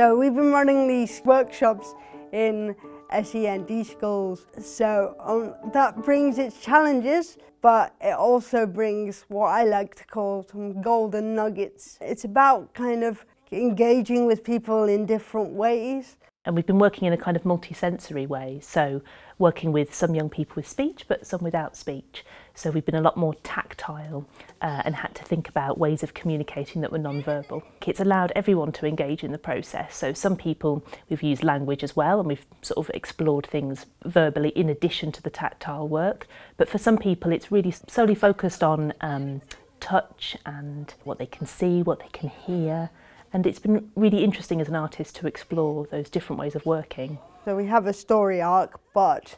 So we've been running these workshops in SEND schools. So um, that brings its challenges, but it also brings what I like to call some golden nuggets. It's about kind of engaging with people in different ways and we've been working in a kind of multisensory way, so working with some young people with speech, but some without speech. So we've been a lot more tactile uh, and had to think about ways of communicating that were non-verbal. It's allowed everyone to engage in the process. So some people, we've used language as well, and we've sort of explored things verbally in addition to the tactile work. But for some people, it's really solely focused on um, touch and what they can see, what they can hear, and it's been really interesting as an artist to explore those different ways of working. So we have a story arc, but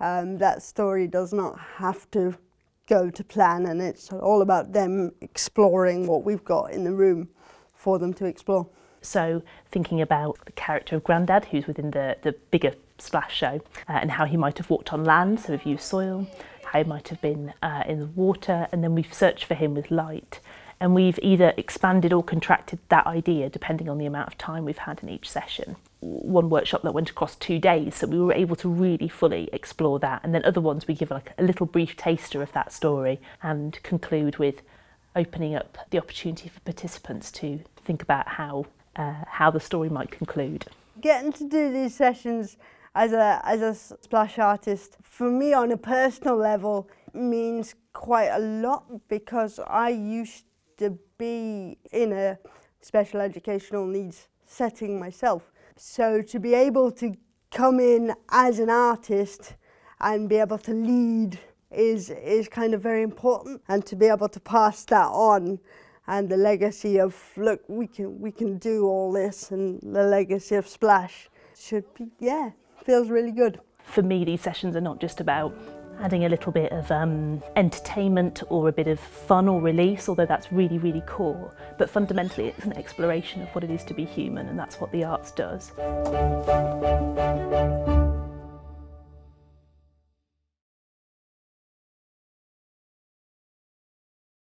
um, that story does not have to go to plan, and it's all about them exploring what we've got in the room for them to explore. So thinking about the character of Grandad, who's within the, the bigger splash show, uh, and how he might have walked on land, so we've used soil, how he might have been uh, in the water, and then we've searched for him with light and we've either expanded or contracted that idea depending on the amount of time we've had in each session. One workshop that went across two days, so we were able to really fully explore that. And then other ones we give like a little brief taster of that story and conclude with opening up the opportunity for participants to think about how uh, how the story might conclude. Getting to do these sessions as a as a splash artist for me on a personal level means quite a lot because I used to be in a special educational needs setting myself. So to be able to come in as an artist and be able to lead is is kind of very important and to be able to pass that on and the legacy of look we can we can do all this and the legacy of splash should be yeah feels really good for me these sessions are not just about adding a little bit of um, entertainment or a bit of fun or release, although that's really, really core. But fundamentally, it's an exploration of what it is to be human, and that's what the arts does.